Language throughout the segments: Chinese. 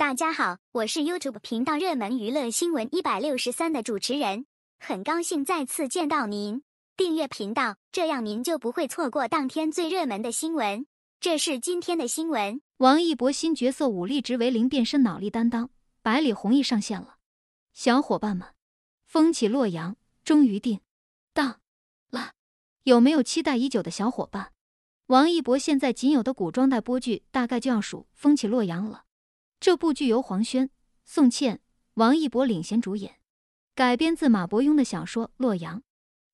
大家好，我是 YouTube 频道热门娱乐新闻一百六十三的主持人，很高兴再次见到您。订阅频道，这样您就不会错过当天最热门的新闻。这是今天的新闻：王一博新角色武力值为零，变身脑力担当，百里弘毅上线了。小伙伴们，风起洛阳终于定档了，有没有期待已久的小伙伴？王一博现在仅有的古装代播剧，大概就要数《风起洛阳》了。这部剧由黄轩、宋茜、王一博领衔主演，改编自马伯庸的小说《洛阳》，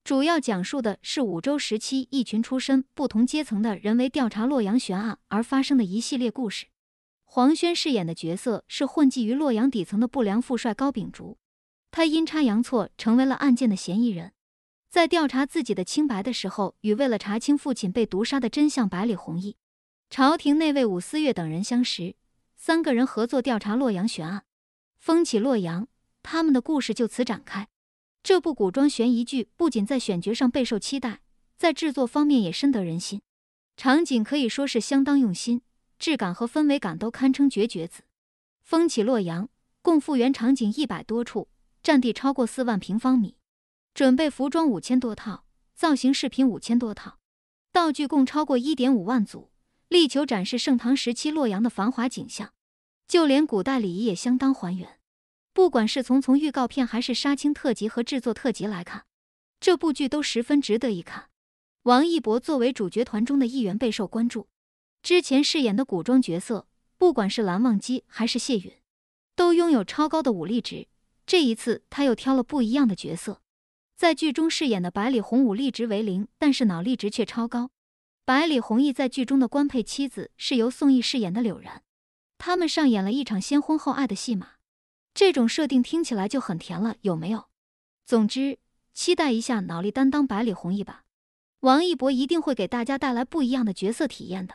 主要讲述的是武周时期一群出身不同阶层的人为调查洛阳悬案而发生的一系列故事。黄轩饰演的角色是混迹于洛阳底层的不良富帅高秉烛，他阴差阳错成为了案件的嫌疑人，在调查自己的清白的时候，与为了查清父亲被毒杀的真相百里弘毅、朝廷内卫武思月等人相识。三个人合作调查洛阳悬案，《风起洛阳》他们的故事就此展开。这部古装悬疑剧不仅在选角上备受期待，在制作方面也深得人心。场景可以说是相当用心，质感和氛围感都堪称绝绝子。《风起洛阳》共复原场景一百多处，占地超过四万平方米，准备服装五千多套，造型饰品五千多套，道具共超过一点五万组，力求展示盛唐时期洛阳的繁华景象。就连古代礼仪也相当还原，不管是从从预告片还是杀青特辑和制作特辑来看，这部剧都十分值得一看。王一博作为主角团中的一员备受关注，之前饰演的古装角色，不管是蓝忘机还是谢允，都拥有超高的武力值。这一次他又挑了不一样的角色，在剧中饰演的百里弘武力值为零，但是脑力值却超高。百里弘毅在剧中的官配妻子是由宋轶饰演的柳然。他们上演了一场先婚后爱的戏码，这种设定听起来就很甜了，有没有？总之，期待一下脑力担当百里弘毅吧，王一博一定会给大家带来不一样的角色体验的。